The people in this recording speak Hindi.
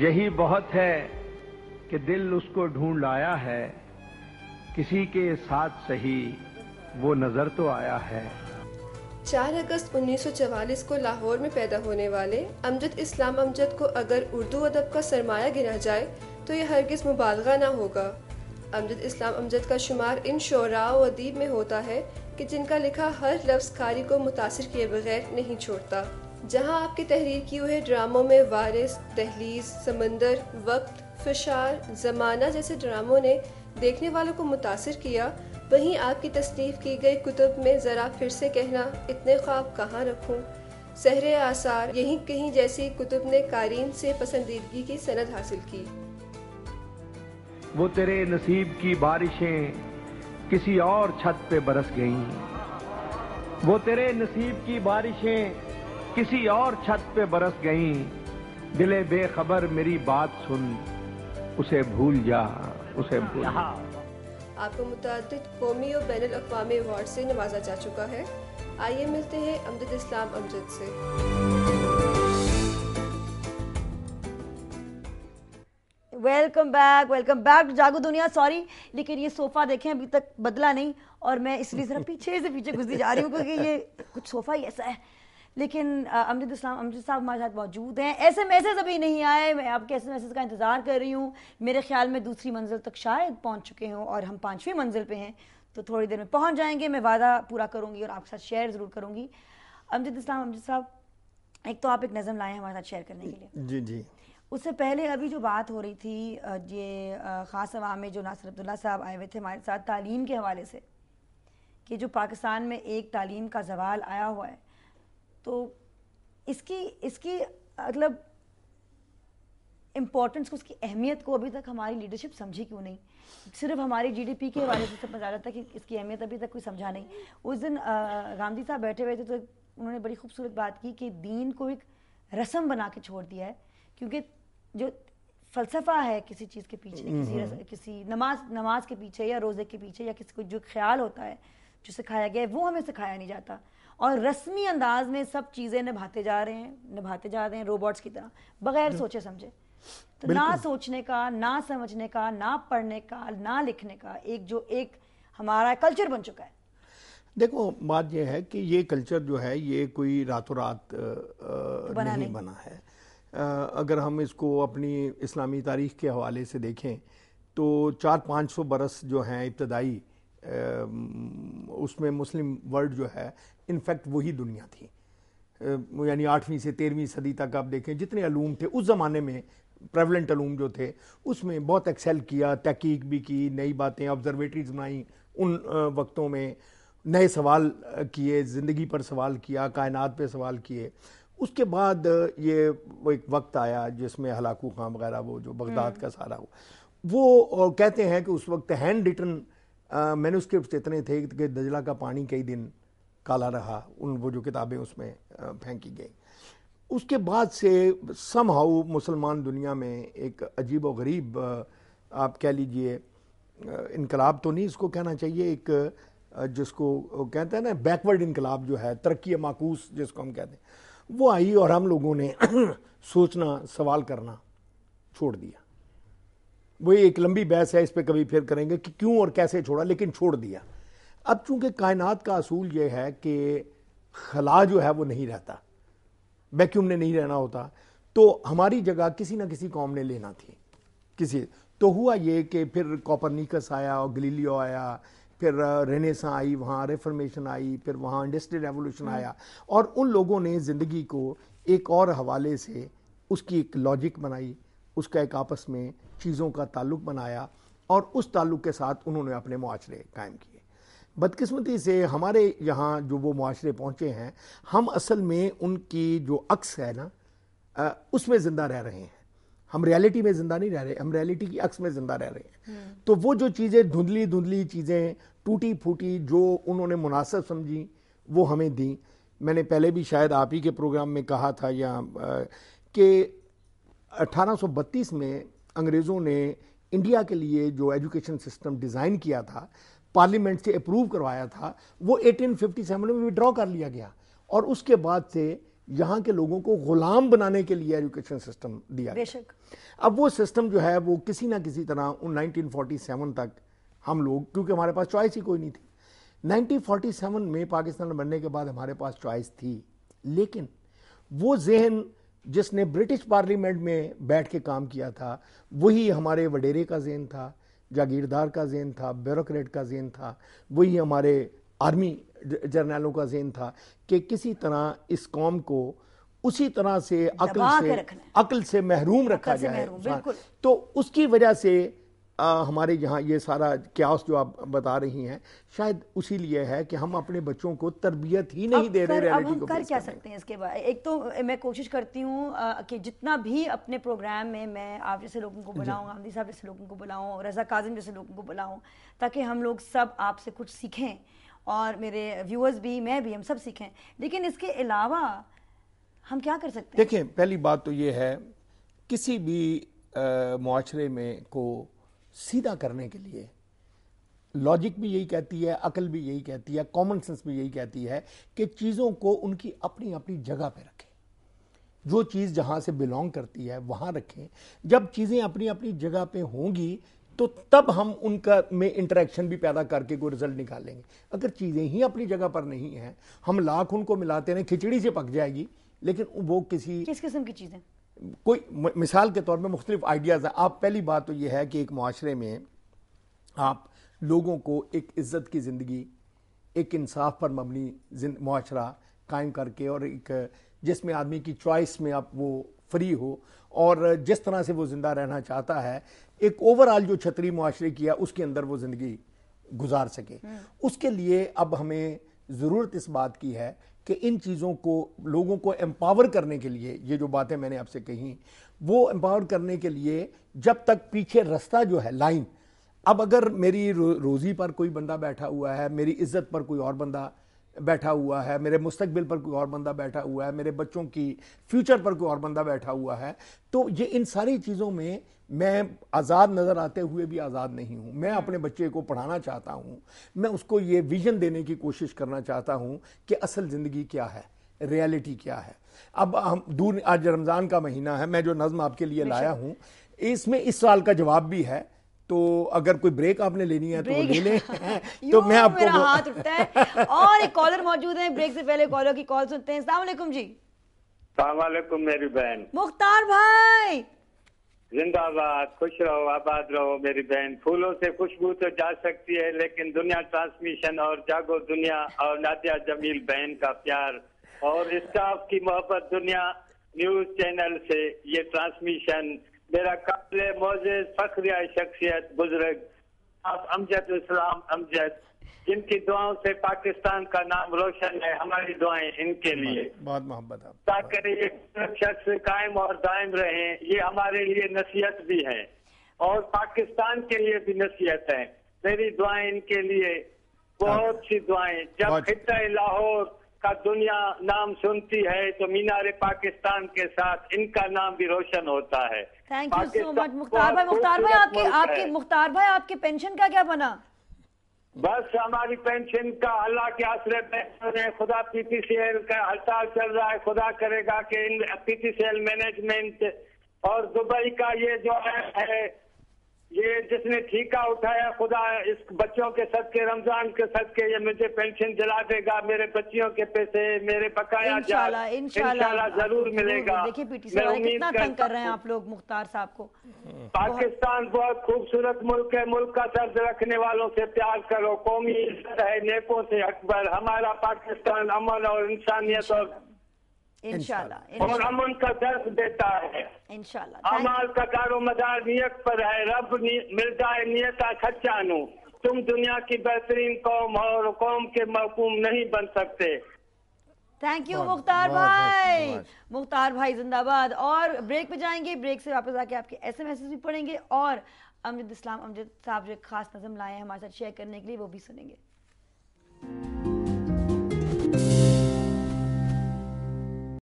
यही बहुत है कि दिल उसको ढूंढ लाया है किसी के साथ सही वो नजर तो आया है 4 अगस्त 1944 को लाहौर में पैदा होने वाले अमजद इस्लाम अमजद को अगर उर्दू अदब का सरमाया गिना जाए तो यह हरगिज़ मुबालगा ना होगा अमजद इस्लाम अमजद का शुमार इन शोराओ अदीब में होता है कि जिनका लिखा हर लफ्ज़ कारी को मुतासर किए बगैर नहीं छोड़ता जहां आपके तहरीर किए हुए ड्रामों में वारिस दहलीज समंदर वक्त फिशार जमाना जैसे ड्रामों ने देखने वालों को मुतासर किया वहीं आपकी तसनीफ की गई कुतुब में ज़रा फिर से कहना इतने ख्वाब कहाँ रखूँ सहर आसार यहीं कहीं जैसी कुतुब ने कारीन से पसंदीदगी की सनद हासिल की वो तेरे नसीब की बारिशें किसी और छत पे बरस गईं वो तेरे नसीब की बारिशें किसी और छत पे बरस गई दिले बेखबर मेरी बात सुन उसे भूल जा उसे भूल जा हाँ। आपको मुतद कौमी और बैन अवी अवार्ड से नवाजा जा चुका है आइए मिलते हैं अमजद इस्लाम अमजद से वेलकम बैक वेलकम बैक जागो दुनिया सॉरी लेकिन ये सोफ़ा देखें अभी तक बदला नहीं और मैं इसलिए ज़रा पीछे से पीछे घुसती जा रही हूँ क्योंकि ये कुछ सोफ़ा ही ऐसा है लेकिन अमजद इस्लाम अमजद साहब हमारे साथ मौजूद हैं ऐसे मैसेज अभी नहीं आए मैं आपके ऐसे मैसेज का इंतज़ार कर रही हूँ मेरे ख्याल में दूसरी मंजिल तक शायद पहुँच चुके हों और हम पाँचवीं मंजिल पर हैं तो थोड़ी देर में पहुँच जाएंगे मैं वादा पूरा करूँगी और आपके साथ शेयर ज़रूर करूँगी अमजद इस्लाम अमजद साहब एक तो आप एक नज़म लाए हैं हमारे साथ शेयर करने के लिए जी जी उससे पहले अभी जो बात हो रही थी ये ख़ास अवाम में जो नासिर अब्दुल्ला साहब आए हुए थे हमारे साथ तालीम के हवाले से कि जो पाकिस्तान में एक तालीम का जवाल आया हुआ है तो इसकी इसकी मतलब इम्पोर्टेंस को उसकी अहमियत को अभी तक हमारी लीडरशिप समझी क्यों नहीं सिर्फ हमारी जीडीपी के हवाले से समझ आ रहा था कि इसकी अहमियत अभी तक कोई समझा नहीं उस दिन गांधी साहब बैठे हुए थे तो उन्होंने बड़ी खूबसूरत बात की कि दीन को एक रस्म बना के छोड़ दिया है क्योंकि जो फलसफा है किसी चीज़ के पीछे किसी हम्म, रस, हम्म। किसी नमाज नमाज के पीछे या रोज़े के पीछे या किसी को जो ख्याल होता है जो सिखाया गया है वो हमें सिखाया नहीं जाता और रस्मी अंदाज में सब चीज़ें निभाते जा रहे हैं निभाते जा रहे हैं रोबोट्स की तरह बगैर सोचे समझे तो ना सोचने का ना समझने का ना पढ़ने का ना लिखने का एक जो एक हमारा कल्चर बन चुका है देखो बात यह है कि ये कल्चर जो है ये कोई रातों रात तो बना नहीं, नहीं बना है अगर हम इसको अपनी इस्लामी तारीख के हवाले से देखें तो चार पाँच सौ बरस जो हैं इब्तदाई उसमें मुस्लिम वर्ल्ड जो है इनफैक्ट वही दुनिया थी यानी आठवीं से तेरहवीं सदी तक आप देखें जितने अलूम थे उस ज़माने में प्रेवलेंट अलूम जो थे उसमें बहुत एक्सेल किया तहकीक भी की नई बातें ऑब्जर्वेटरीज बनाई उन वक्तों में नए सवाल किए ज़िंदगी पर सवाल किया कायनात पे सवाल किए उसके बाद ये वो एक वक्त आया जिसमें हलाकू खां वगैरह वो जो बगदाद हम्म। का सारा हो वो कहते हैं कि उस वक्त हैंड रिटन मैनुस्क्रिप्ट इतने थे कि दजला का पानी कई दिन काला रहा उन वो जो किताबें उसमें फेंकी गई उसके बाद से सम हाउ मुसलमान दुनिया में एक अजीब व गरीब आप कह लीजिए इनकलाब तो नहीं इसको कहना चाहिए एक जिसको कहते हैं ना बैकवर्ड इनकलाब जो है तरक्की माकूस जिसको हम कहते हैं वो आई और हम लोगों ने सोचना सवाल करना छोड़ दिया वही एक लंबी बहस है इस पर कभी फिर करेंगे कि क्यों और कैसे छोड़ा लेकिन छोड़ दिया अब चूंकि कायनात का असूल ये है कि खला जो है वो नहीं रहता वैक्यूम ने नहीं रहना होता तो हमारी जगह किसी ना किसी कौम ने लेना थी किसी तो हुआ ये कि फिर कॉपरनिकस आया और गलीलियो आया फिर रेनेसा आई वहाँ रेफर्मेशन आई फिर वहाँ इंडस्ट्रियल रेवोल्यूशन आया और उन लोगों ने ज़िंदगी को एक और हवाले से उसकी एक लॉजिक बनाई उसका एक आपस में चीज़ों का ताल्लुक बनाया और उस ताल्लुक के साथ उन्होंने अपने मुआरे कायम किए बदकिस्मती से हमारे यहाँ जो वो मुआरे पहुँचे हैं हम असल में उनकी जो अक्स है ना उसमें ज़िंदा रह रहे हैं हम रियलिटी में ज़िंदा नहीं रह रहे हम रियलिटी की अक्स में ज़िंदा रह रहे हैं हम्म। तो वो जो चीज़ें धुंधली धुंधली चीज़ें टूटी फूटी जो उन्होंने मुनासब समझी वो हमें दी मैंने पहले भी शायद आप ही के प्रोग्राम में कहा था या कि 1832 में अंग्रेज़ों ने इंडिया के लिए जो एजुकेशन सिस्टम डिज़ाइन किया था पार्लियामेंट से अप्रूव करवाया था वो 1857 में विड्रॉ कर लिया गया और उसके बाद से यहाँ के लोगों को गुलाम बनाने के लिए एजुकेशन सिस्टम दिया बेशक अब वो सिस्टम जो है वो किसी ना किसी तरह उन 1947 तक हम लोग क्योंकि हमारे पास चॉइस ही कोई नहीं थी 1947 में पाकिस्तान बनने के बाद हमारे पास चॉइस थी लेकिन वो जहन जिसने ब्रिटिश पार्लियामेंट में बैठ के काम किया था वही हमारे वडेरे का जेन था जागीरदार का जेन था ब्यूरोक्रेट का जेन था वही हमारे आर्मी जर्नलों का जेन था कि किसी तरह इस कौम को उसी तरह से अकल से अकल से महरूम रखा जाए हाँ, तो उसकी वजह से आ, हमारे यहाँ ये सारा क्यास जो आप बता रही हैं शायद उसी लिए है कि हम अपने बच्चों को तरबियत ही नहीं दे रहे अब हम कर क्या सकते हैं इसके बाद एक तो मैं कोशिश करती हूँ कि जितना भी अपने प्रोग्राम में मैं आप जैसे लोगों को बुलाऊँ आमदी साहब जैसे लोगों को बुलाऊँ रजा काजम जैसे लोगों को बुलाऊँ ताकि हम लोग सब आपसे कुछ सीखें और मेरे व्यूअर्स भी मैं भी हम सब सीखें लेकिन इसके अलावा हम क्या कर सकते हैं देखें पहली बात तो ये है किसी भी माशरे में को सीधा करने के लिए लॉजिक भी यही कहती है अकल भी यही कहती है कॉमन सेंस भी यही कहती है कि चीज़ों को उनकी अपनी अपनी जगह पर रखें जो चीज़ जहाँ से बिलोंग करती है वहाँ रखें जब चीज़ें अपनी अपनी जगह पे होंगी तो तब हम उनका में इंटरेक्शन भी पैदा करके कोई रिजल्ट निकालेंगे अगर चीज़ें ही अपनी जगह पर नहीं हैं हम लाख उनको मिलाते रहें खिचड़ी से पक जाएगी लेकिन वो किसी किस किस्म की चीज़ें कोई मिसाल के तौर पर मुख्तलिफ आइडियाज़ हैं आप पहली बात तो यह है कि एक माशरे में आप लोगों को एक इज़्ज़त की ज़िंदगी एक इंसाफ पर मबनी माशरा कायम करके और एक जिसमें आदमी की चॉइस में आप वो फ्री हो और जिस तरह से वो ज़िंदा रहना चाहता है एक ओवरऑल जो छतरी माशरे की है उसके अंदर वो ज़िंदगी गुजार सके हम्म। उसके लिए अब हमें ज़रूरत इस बात की है कि इन चीज़ों को लोगों को एम्पावर करने के लिए ये जो बातें मैंने आपसे कही वो एम्पावर करने के लिए जब तक पीछे रास्ता जो है लाइन अब अगर मेरी रो, रोज़ी पर कोई बंदा बैठा हुआ है मेरी इज्जत पर कोई और बंदा बैठा हुआ है मेरे मुस्तबिल पर कोई और बंदा बैठा हुआ है मेरे बच्चों की फ्यूचर पर कोई और बंदा बैठा हुआ है तो ये इन सारी चीज़ों में मैं आज़ाद नज़र आते हुए भी आज़ाद नहीं हूँ मैं अपने बच्चे को पढ़ाना चाहता हूँ मैं उसको ये विजन देने की कोशिश करना चाहता हूँ कि असल ज़िंदगी क्या है रियलिटी क्या है अब हम दूर आज रमज़ान का महीना है मैं जो नज़म आपके लिए लाया हूँ इसमें इस सवाल का जवाब भी है तो अगर कोई ब्रेक आपने लेनी है तो ले लें तो मैं आपको मेरा हाथ उठता है और एक कॉलर मौजूद है ब्रेक से पहले कॉलर की कॉल सुनते हैं सलाम जी सलामकुम मेरी बहन मुख्तार भाई जिंदाबाद खुश रहो आबाद रहो मेरी बहन फूलों से खुशबू तो जा सकती है लेकिन दुनिया ट्रांसमिशन और जागो दुनिया और नादिया जमील बहन का प्यार और स्टाफ की मोहब्बत दुनिया न्यूज चैनल से ये ट्रांसमिशन मेरा काबिल मोजे फख्रिया शख्सियत बुजुर्ग आप अमजद इस्लाम अमजद जिनकी दुआओं से पाकिस्तान का नाम रोशन है हमारी दुआएं इनके लिए बहुत मोहब्बत ताकि ये शख्स कायम और दायम रहे ये हमारे लिए नसीहत भी है और पाकिस्तान के लिए भी नसीहत है मेरी दुआएं इनके लिए हाँ। बहुत सी दुआएं जब खिता लाहौर का दुनिया नाम सुनती है तो मीनार पाकिस्तान के साथ इनका नाम भी रोशन होता है thank you so much Mukhtar भाई मुख्तार भाई आपके आपके मुख्तार भाई आपके पेंशन का क्या बना बस हमारी पेंशन का अल्लाह के आसरे पेंशन है खुदा पीपीसीएल का हड़ताल चल रहा है खुदा करेगा कि पीपीसीएल मैनेजमेंट और दुबई का ये जो है ये जिसने ठीका उठाया खुदा इस बच्चों के सदके रमजान के सदके ये मुझे पेंशन दिला देगा मेरे बच्चियों के पैसे मेरे बकाया इंशाल्लाह जरूर मिलेगा देखिए पीटी साहब कितना तंग कर रहे हैं आप लोग मुख्तार साहब को पाकिस्तान बहुत खूबसूरत मुल्क है मुल्क का सर्द रखने वालों से प्यार करो कौमी इज्जत है नेकों से अकबर हमारा पाकिस्तान अमन और इंसानियत और इंशाल्लाह और अमन का दर्द देता है इंशाल्लाह अमाल का कारो मदार नियत पर है रब मिलता है नियता खच्चा नु तुम दुनिया की बेहतरीन कौम हो और कौम के महकूम नहीं बन सकते थैंक यू मुख्तार भाई मुख्तार भाई जिंदाबाद और ब्रेक पे जाएंगे ब्रेक से वापस आके आपके ऐसे मैसेज भी पढ़ेंगे और अमजद इस्लाम अमजद साहब जो खास नज़म लाए हैं हमारे साथ शेयर करने के लिए वो भी सुनेंगे